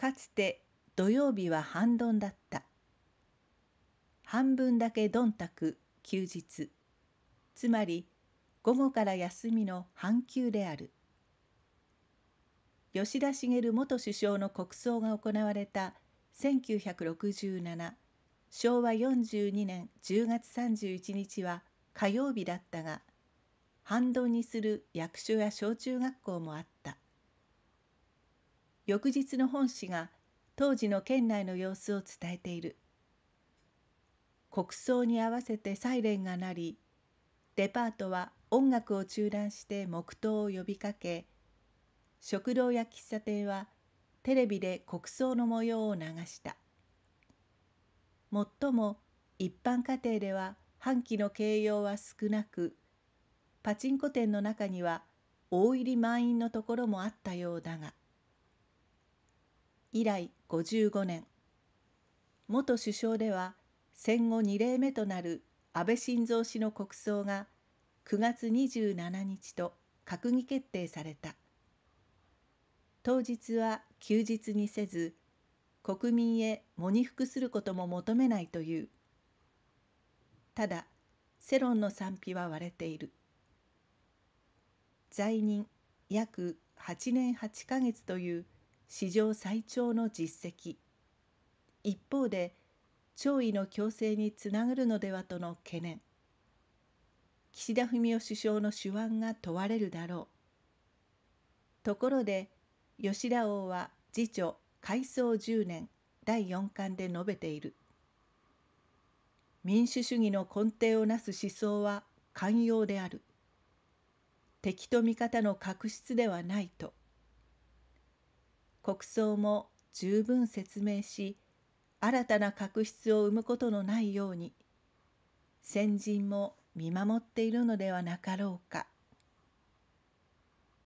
かつて土曜日は半ドンだった半分だけどんたく休日つまり午後から休みの半休である吉田茂元首相の国葬が行われた1967昭和42年10月31日は火曜日だったが反動にする役所や小中学校もあった翌日の本誌が当時の県内の様子を伝えている国葬に合わせてサイレンが鳴りデパートは音楽を中断して黙祷を呼びかけ食堂や喫茶店はテレビで国葬の模様を流したもっとも一般家庭では半旗の掲揚は少なくパチンコ店の中には大入り満員のところもあったようだが以来55年元首相では戦後2例目となる安倍晋三氏の国葬が9月27日と閣議決定された当日は休日にせず国民へ喪に服することも求めないというただ世論の賛否は割れている在任約8年8ヶ月という史上最長の実績一方で弔意の強制につながるのではとの懸念岸田文雄首相の手腕が問われるだろうところで吉田王は次女改装10年第4巻で述べている民主主義の根底をなす思想は寛容である敵と味方の確執ではないと国葬も十分説明し新たな確執を生むことのないように先人も見守っているのではなかろうか